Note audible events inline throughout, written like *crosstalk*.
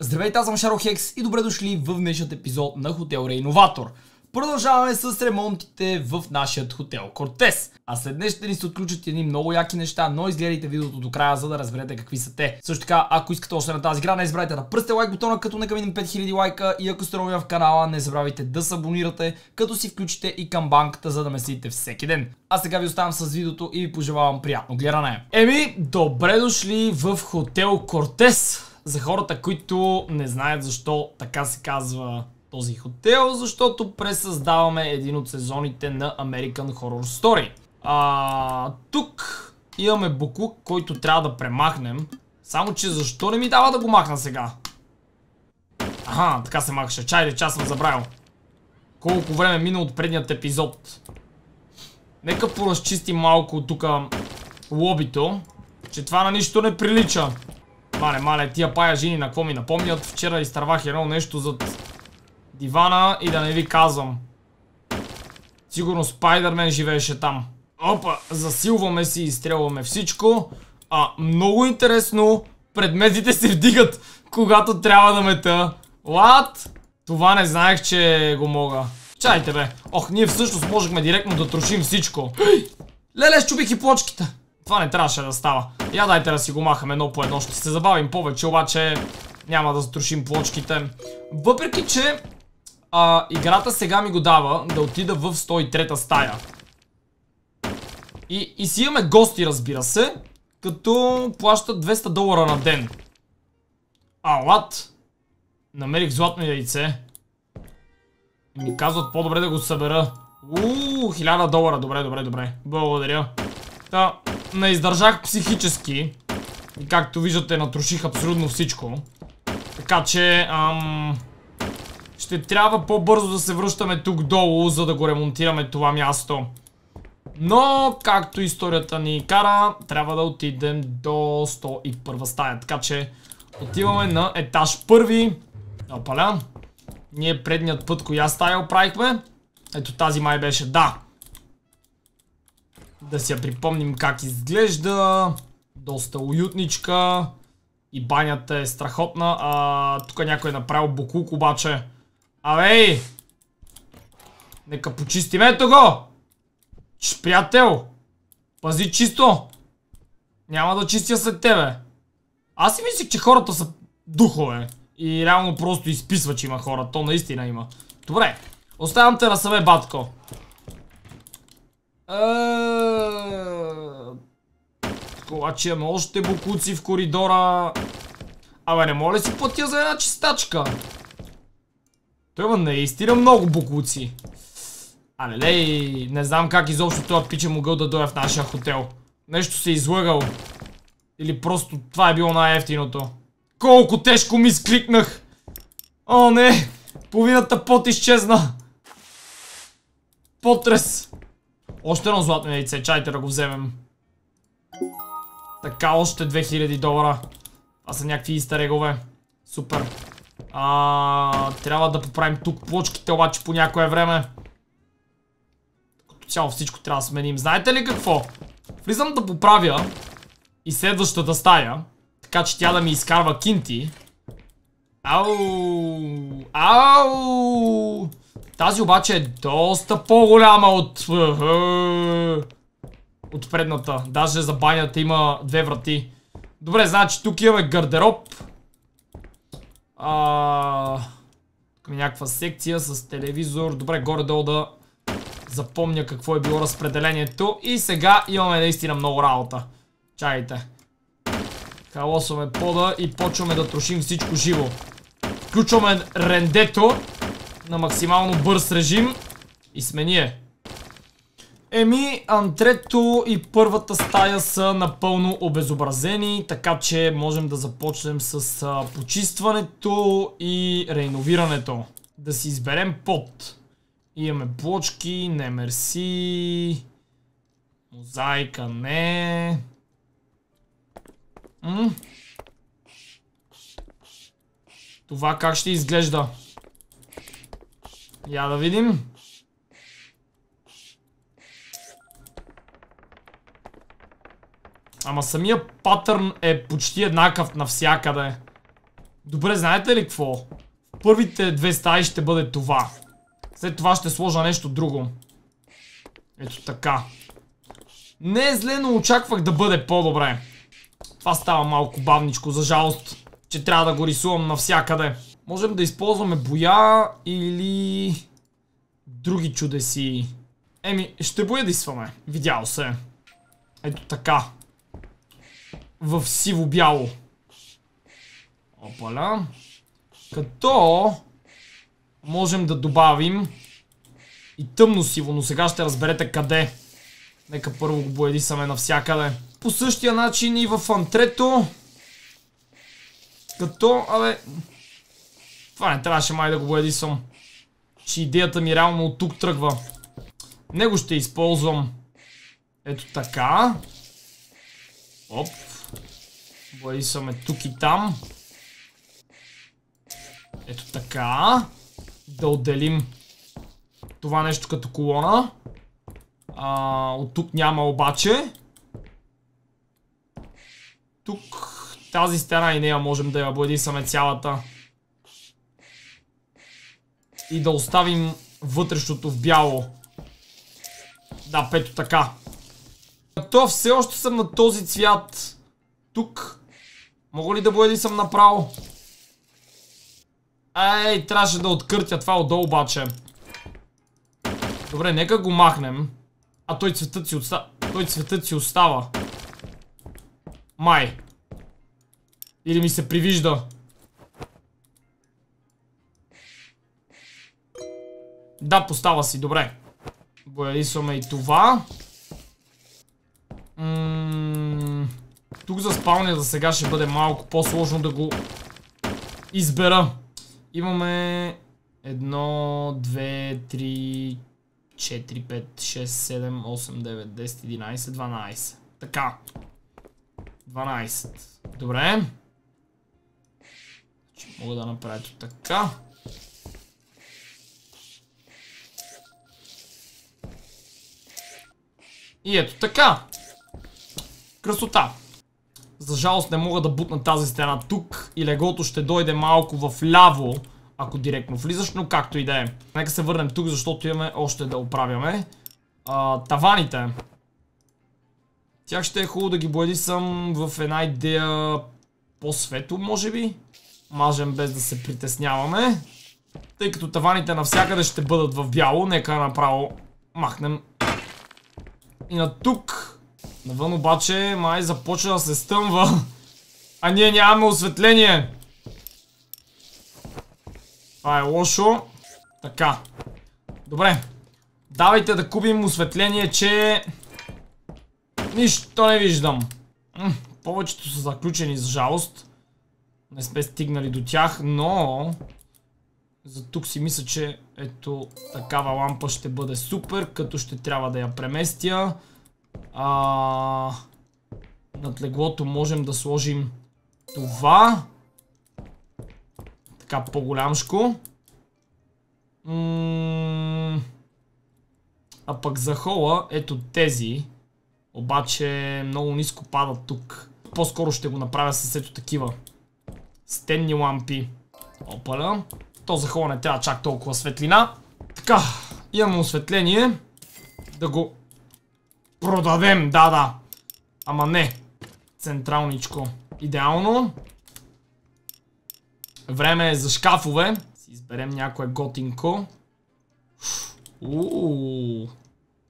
Здравейте, аз съм Шаро Хекс и добре дошли в днешният епизод на Хотел Реиноватор. Продължаваме с ремонтите в нашия хотел Кортес. А след днес ще ни се отключат едни много яки неща, но изгледайте видеото до края, за да разберете какви са те. Също така, ако искате още на тази игра, не забравяйте да пръсте лайк бутона, като нека видим 5000 лайка и ако сте нови в канала, не забравяйте да се абонирате, като си включите и камбанката, за да ме следите всеки ден. А сега ви оставам с видеото и ви пожелавам приятно гледане. Еми, добре дошли в хотел Кортес. За хората, които не знаят защо така се казва този хотел, защото пресъздаваме един от сезоните на American Horror Story. А, тук имаме буклук, който трябва да премахнем. Само, че защо не ми дава да го махна сега? Аха, така се махаше. чайде, че аз съм забравил. Колко време мина от предният епизод. Нека поразчистим малко тук лобито, че това на нищо не прилича. Мале, мале, тия пая жени на какво ми напомнят. Вчера изтървах едно нещо зад дивана и да не ви казвам. Сигурно Спайдермен живееше там. Опа, засилваме си и изстрелваме всичко. А, много интересно, предметите се вдигат, когато трябва да мета. What? Това не знаех, че го мога. Чайте бе. Ох, ние всъщност можехме директно да трошим всичко. Леле, щупих и плочките. Това не трябваше да става. Я дайте да си го махаме едно по едно. Ще се забавим повече, обаче няма да затрушим плочките. Въпреки, че а, играта сега ми го дава да отида в 103-та стая. И, и си имаме гости, разбира се, като плащат 200 долара на ден. Алат! Намерих златно яйце. Ми казват по-добре да го събера. Уу, 1000 долара. Добре, добре, добре. Благодаря. Та, не издържах психически. И както виждате, натруших абсолютно всичко. Така че, ам... Ще трябва по-бързо да се връщаме тук долу, за да го ремонтираме това място. Но, както историята ни кара, трябва да отидем до 101 стая. Така че, отиваме на етаж първи. Опаля. Ние предният път, коя стая оправихме? Ето тази май беше. Да. Да си я припомним как изглежда. Доста уютничка. И банята е страхотна. А, тук някой е направил букук обаче. Авей! Нека почистим ето го! Ш, приятел! Пази чисто! Няма да чистя след тебе. Аз си мислих, че хората са духове. И реално просто изписва, че има хора. То наистина има. Добре. Оставям те на съвет, батко. Колачи, ама още букуци в коридора. Абе, не мога ли си платя за една чистачка? Той има наистина много букуци. Але лей, не знам как изобщо този пич е могъл да дойде в нашия хотел. Нещо се е излъгал. Или просто това е било най-ефтиното. Колко тежко ми скликнах! О, не! Половината пот изчезна! Потрес! Още едно златно яйце, чайте да го вземем. Така, още 2000 долара. Това са някакви истерегове. Супер. А, трябва да поправим тук плочките, обаче по някое време. Като цяло всичко трябва да сменим. Знаете ли какво? Влизам да поправя и следващата стая, така че тя да ми изкарва кинти. Ау! Ау! Тази обаче е доста по-голяма от... Е, е, от предната. Даже за банята има две врати. Добре, значи тук имаме гардероб. А... Тук има някаква секция с телевизор. Добре, горе-долу да запомня какво е било разпределението. И сега имаме наистина много работа. Чайте. Калосваме пода и почваме да трошим всичко живо. Включваме рендето на максимално бърз режим и сме ние. Еми, антрето и първата стая са напълно обезобразени, така че можем да започнем с а, почистването и рейновирането. Да си изберем пот. Имаме плочки, не мерси, мозайка не. М? Това как ще изглежда? Я да видим. Ама самия патърн е почти еднакъв навсякъде. Добре, знаете ли какво? Първите две стаи ще бъде това. След това ще сложа нещо друго. Ето така. Не е зле, но очаквах да бъде по-добре. Това става малко бавничко, за жалост, че трябва да го рисувам навсякъде. Можем да използваме боя или други чудеси. Еми, ще боядисваме. Видял се. Ето така. В сиво-бяло. Опаля. Като можем да добавим и тъмно-сиво, но сега ще разберете къде. Нека първо го боядисаме навсякъде. По същия начин и в антрето. Като, абе, това не трябваше май да го боядисам. Че идеята ми реално от тук тръгва. Него ще използвам. Ето така. Оп. Боядисаме тук и там. Ето така. Да отделим това нещо като колона. А, от тук няма обаче. Тук тази стена и нея можем да я бладисаме цялата. И да оставим вътрешното в бяло. Да, пето така. То все още съм на този цвят. Тук. Мога ли да боеди съм направо? Ей, трябваше да откъртя това отдолу обаче. Добре, нека го махнем. А той цветът си остава. Той цветът си остава. Май. Или ми се привижда. Да, постава си, добре. Боядисваме и това. тук за спалня за сега ще бъде малко по-сложно да го избера. Имаме едно, две, три, 4, 5, 6, 7, 8, 9, 10, 11, 12. Така. 12. Добре. Мога да направя тук така. И ето така. Красота. За жалост не мога да бутна тази стена тук и легото ще дойде малко в ляво, ако директно влизаш, но както и да е. Нека се върнем тук, защото имаме още да оправяме. А, таваните. Тях ще е хубаво да ги съм в една идея по-светло, може би. Мажем без да се притесняваме. Тъй като таваните навсякъде ще бъдат в бяло, нека направо махнем и на тук. Навън обаче май започва да се стъмва. А ние нямаме осветление. Това е лошо. Така. Добре. Давайте да купим осветление, че... Нищо не виждам. повечето са заключени, за жалост. Не сме стигнали до тях, но... За тук си мисля, че ето такава лампа ще бъде супер, като ще трябва да я преместя. А... Над леглото можем да сложим това. Така по-голямшко. А пък за хола, ето тези. Обаче много ниско падат тук. По-скоро ще го направя с ето такива. Стенни лампи. Опаля. То за хова не трябва чак толкова светлина. Така, имаме осветление. Да го продадем, да, да. Ама не. Централничко. Идеално. Време е за шкафове. Си изберем някое готинко. Ууу.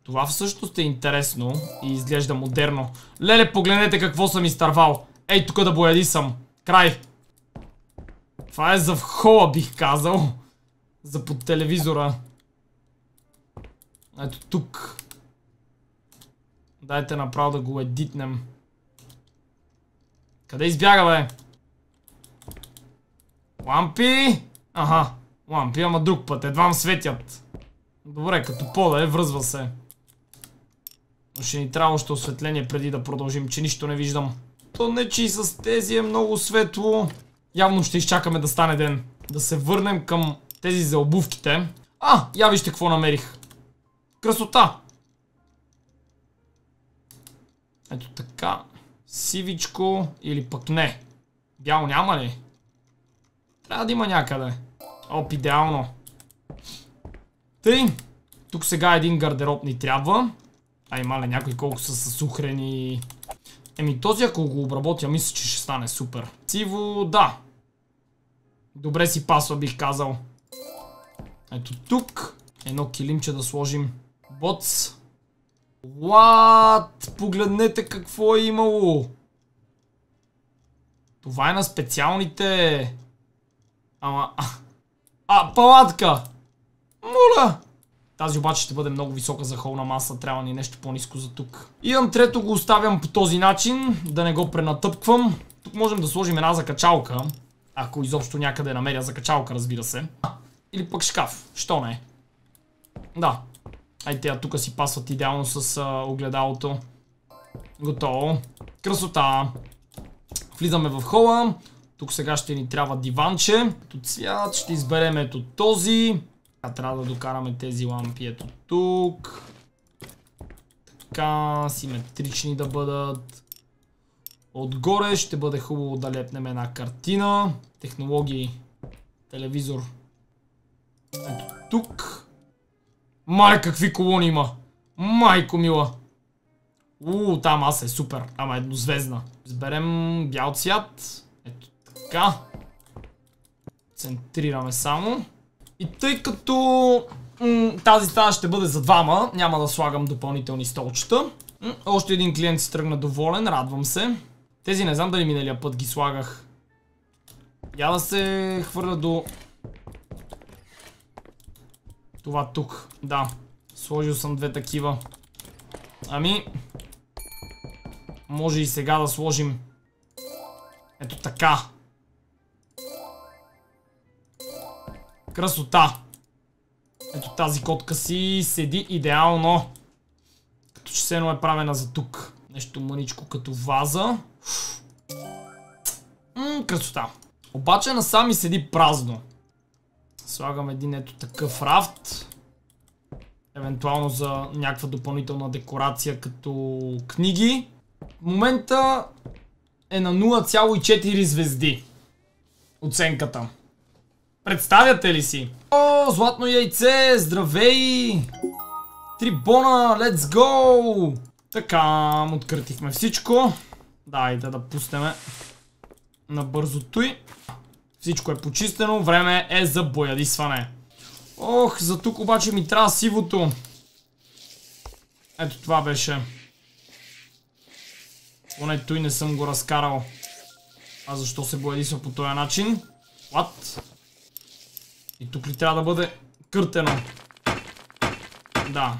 Това всъщност е интересно и изглежда модерно. Леле, погледнете какво съм изтървал. Ей, тук да бояди съм. Край. Това е за в хола, бих казал. За под телевизора. Ето тук. Дайте направо да го едитнем. Къде избяга, бе? Лампи? Аха, лампи, ама друг път. Едвам светят. Добре, като пода е, връзва се. Но ще ни трябва още осветление преди да продължим, че нищо не виждам. То не, че и с тези е много светло. Явно ще изчакаме да стане ден. Да се върнем към тези за обувките. А, я вижте какво намерих. Красота! Ето така. Сивичко или пък не. Бяло няма ли? Трябва да има някъде. Оп, идеално. Тъй, тук сега един гардероб ни трябва. Ай, мале, някой колко са с Еми, този ако го обработя, мисля, че ще стане супер. Сиво, да. Добре си пасва, бих казал. Ето тук. Едно килимче да сложим. Боц. What? Погледнете какво е имало. Това е на специалните... Ама... А, а палатка! Моля! Тази обаче ще бъде много висока за холна маса, трябва ни нещо по-низко за тук. Идъм трето го оставям по този начин, да не го пренатъпквам. Тук можем да сложим една закачалка. Ако изобщо някъде намеря закачалка, разбира се. Или пък шкаф. Що не? Да. Ай, тя тук си пасват идеално с а, огледалото. Готово. Красота. Влизаме в хола. Тук сега ще ни трябва диванче. Ето цвят. Ще изберем ето този. А трябва да докараме тези лампи ето тук. Така, симетрични да бъдат. Отгоре ще бъде хубаво да лепнем една картина. Технологии. Телевизор. Ето тук. Май, какви колони има! Майко мила! Уу, там аз е супер. Ама е еднозвездна. Сберем бял цвят. Ето така. Центрираме само. И тъй като тази стана ще бъде за двама, няма да слагам допълнителни столчета. Още един клиент си тръгна доволен, радвам се. Тези не знам дали миналия път ги слагах. Я да се хвърля до... Това тук. Да. Сложил съм две такива. Ами... Може и сега да сложим... Ето така. Красота. Ето тази котка си седи идеално. Като че се едно е правена за тук. Нещо мъничко като ваза. Ммм, красота. Обаче насам и седи празно. Слагам един ето такъв рафт. Евентуално за някаква допълнителна декорация като книги. В момента е на 0,4 звезди. Оценката. Представяте ли си? О, златно яйце, здравей! Три бона, let's go! Така, открътихме всичко. Дайте да пуснеме на бързото и. Всичко е почистено, време е за боядисване. Ох, за тук обаче ми трябва сивото. Ето това беше. Поне той не съм го разкарал. А защо се боядисва по този начин? What? И тук ли трябва да бъде къртено? Да,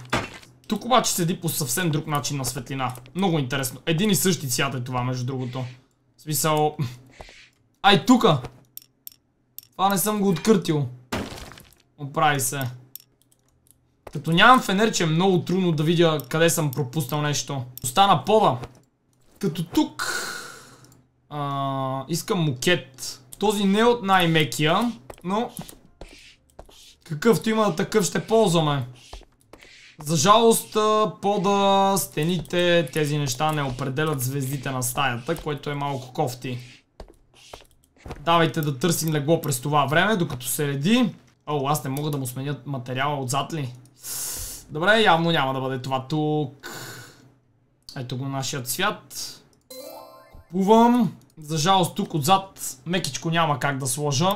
тук обаче седи по съвсем друг начин на светлина. Много интересно. Един и същи цвят е това, между другото. В смисъл... *clears throat* Ай, тука! Това не съм го откъртил. Оправи се. Като нямам че е много трудно да видя къде съм пропуснал нещо. Остана пода. Като тук... А, искам мукет. Този не е от най-мекия, но... Какъвто има такъв ще ползваме. За жалост, пода, стените, тези неща не определят звездите на стаята, което е малко кофти. Давайте да търсим легло през това време, докато се реди. О, аз не мога да му сменя материала отзад ли? Добре, явно няма да бъде това тук. Ето го нашият свят. Купувам. За жалост тук отзад мекичко няма как да сложа.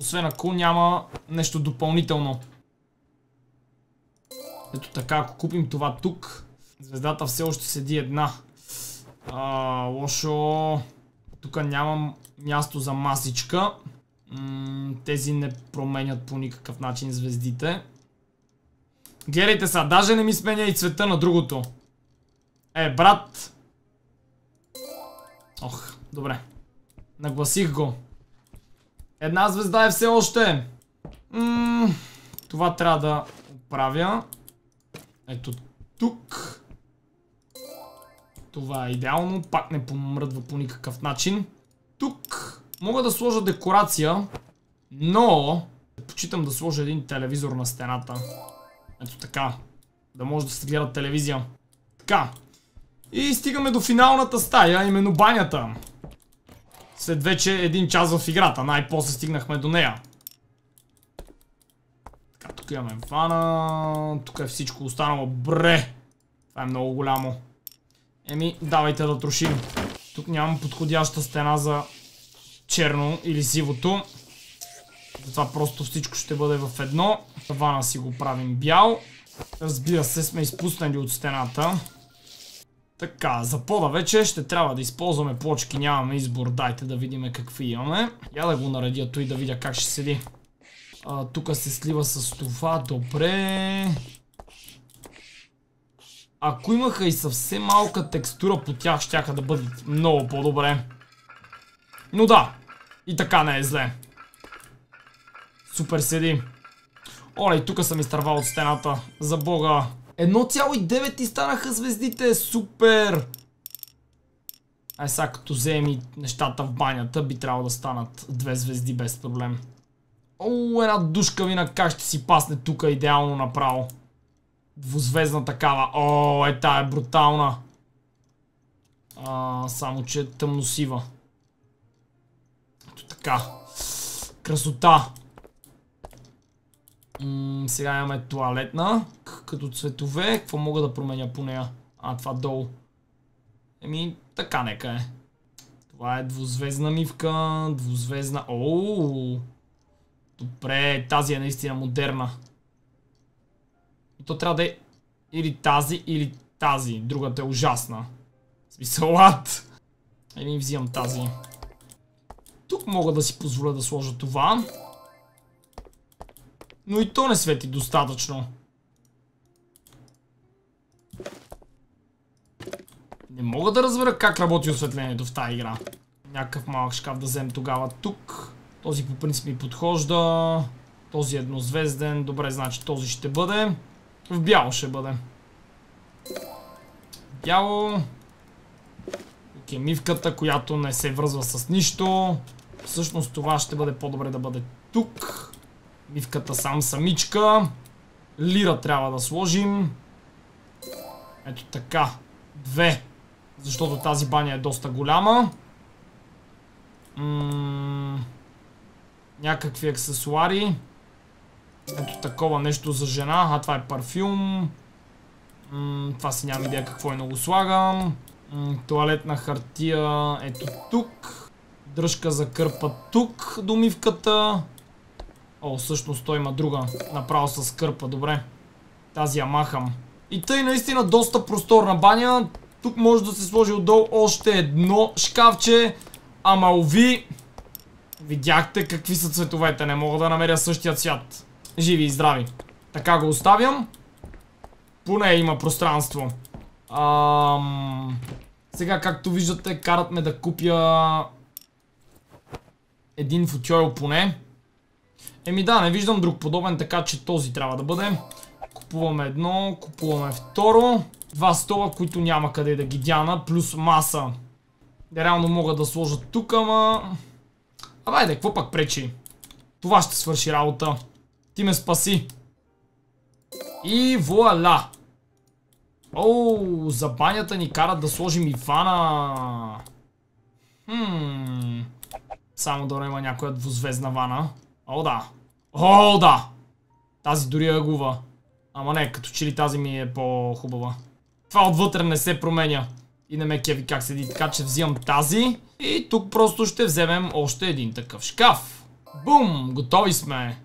Освен ако няма нещо допълнително. Ето така, ако купим това тук, звездата все още седи една. А, лошо. Тук нямам място за масичка. М тези не променят по никакъв начин звездите. Гледайте са, даже не ми сменя и цвета на другото. Е, брат. Ох, добре. Нагласих го. Една звезда е все още. М това трябва да оправя. Ето тук. Това е идеално. Пак не помръдва по никакъв начин. Тук мога да сложа декорация, но почитам да сложа един телевизор на стената. Ето така. Да може да се гледа телевизия. Така. И стигаме до финалната стая, именно банята. След вече един час в играта. Най-после стигнахме до нея. Тук имаме вана. Тук е всичко останало. Бре! Това е много голямо. Еми, давайте да трошим. Тук нямам подходяща стена за черно или сивото. Затова просто всичко ще бъде в едно. Вана си го правим бял. Разбира се, сме изпуснали от стената. Така, за пода вече ще трябва да използваме плочки, нямаме избор. Дайте да видим какви имаме. Я да го наредя той да видя как ще седи. А, тук се слива с това. Добре. Ако имаха и съвсем малка текстура по тях, щяха да бъдат много по-добре. Но да, и така не е зле. Супер седи. Оле, тук съм изтървал от стената. За бога. 1,9 и станаха звездите. Супер! Ай сега като вземи нещата в банята, би трябвало да станат две звезди без проблем. О, една душка вина как ще си пасне тука идеално направо. Двузвездна такава. О, е тая е брутална. А, само, че е тъмносива. Ето така. Красота. М сега имаме туалетна. Като цветове. Какво мога да променя по нея? А, това долу. Еми, така нека е. Това е двузвездна мивка. Двузвездна... О! Добре, тази е наистина модерна. И то трябва да е или тази, или тази. Другата е ужасна. В смисъл, ад! Еми, взимам тази. Тук мога да си позволя да сложа това. Но и то не свети достатъчно. Не мога да разбера как работи осветлението в тази игра. Някакъв малък шкаф да взем тогава тук. Този по принцип ми подхожда. Този еднозвезден. Добре, значи този ще бъде. В бяло ще бъде. Бяло. Е мивката, която не се връзва с нищо. Всъщност това ще бъде по-добре да бъде тук. Мивката сам самичка. Лира трябва да сложим. Ето така. Две. Защото тази баня е доста голяма. Ммм някакви аксесуари. Ето такова нещо за жена. А, това е парфюм. това си нямам идея какво е много слагам. туалетна хартия ето тук. Дръжка за кърпа тук до мивката. О, всъщност той има друга. Направо с кърпа, добре. Тази я махам. И тъй наистина доста просторна баня. Тук може да се сложи отдолу още едно шкафче. Ама уви, Видяхте какви са цветовете. Не мога да намеря същия цвят. Живи и здрави. Така го оставям. Поне има пространство. Ам... Сега, както виждате, карат ме да купя... Един футиойл поне. Еми да, не виждам друг подобен, така че този трябва да бъде. Купуваме едно, купуваме второ. Два стола, които няма къде да ги дяна, плюс маса. Реално мога да сложа тук, ама... Абе, де, какво пък пречи? Това ще свърши работа. Ти ме спаси. И вуаля! Оу, забанята ни карат да сложим Ивана. Хм. Само да има някоя двузвездна вана. О, да. О, да! Тази дори е гува. Ама не, като че ли тази ми е по-хубава. Това отвътре не се променя и не ме кеви как седи, така че взимам тази. И тук просто ще вземем още един такъв шкаф. Бум! Готови сме!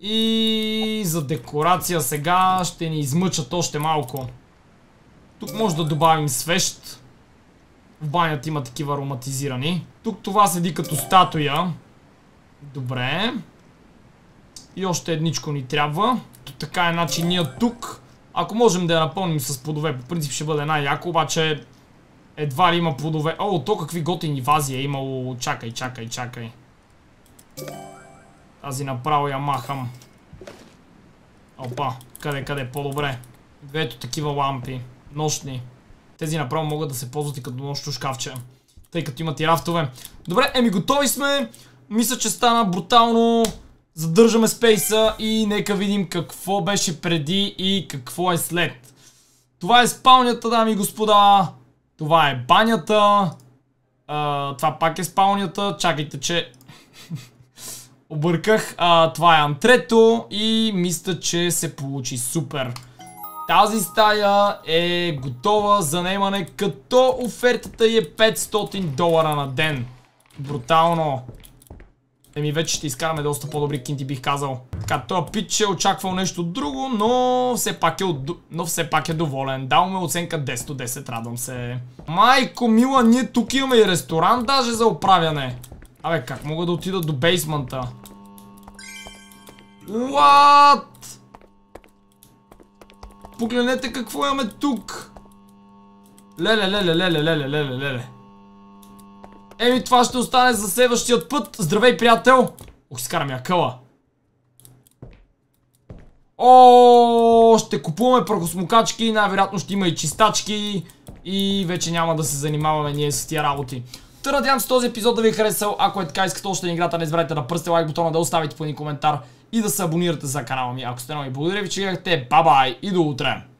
И за декорация сега ще ни измъчат още малко. Тук може да добавим свещ. В банят има такива ароматизирани. Тук това седи като статуя. Добре. И още едничко ни трябва. То така е, начин ние тук ако можем да я напълним с плодове, по принцип ще бъде най-яко, обаче едва ли има плодове. О, то какви готини вази е имало. Чакай, чакай, чакай. Тази направо я махам. Опа, къде, къде, по-добре. Ето такива лампи, нощни. Тези направо могат да се ползват и като нощно шкафче. Тъй като имат и рафтове. Добре, еми готови сме. Мисля, че стана брутално Задържаме спейса и нека видим какво беше преди и какво е след. Това е спалнята, дами и господа. Това е банята. А, това пак е спалнята. Чакайте, че... *laughs* Обърках. А, това е антрето и мисля, че се получи супер. Тази стая е готова за наймане, като офертата е 500 долара на ден. Брутално. Еми вече ще изкараме доста по-добри кинти, бих казал. Така, този пич е очаквал нещо друго, но все пак е, но все пак е доволен. Дал ме оценка 10 от 10, радвам се. Майко мила, ние тук имаме и ресторант даже за оправяне. Абе, как мога да отида до бейсмента? What? Погледнете какво имаме тук. Леле, леле, леле, леле, леле, леле. Еми това ще остане за следващият път. Здравей, приятел! Ох, скара ми къла. О, ще купуваме прахосмокачки, най-вероятно ще има и чистачки и вече няма да се занимаваме ние с тия работи. Та надявам се този епизод да ви е харесал. Ако е така, искате още на играта, не забравяйте да пръсте лайк бутона, да оставите по един коментар и да се абонирате за канала ми. Ако сте нови, благодаря ви, че гледахте. Бабай и до утре!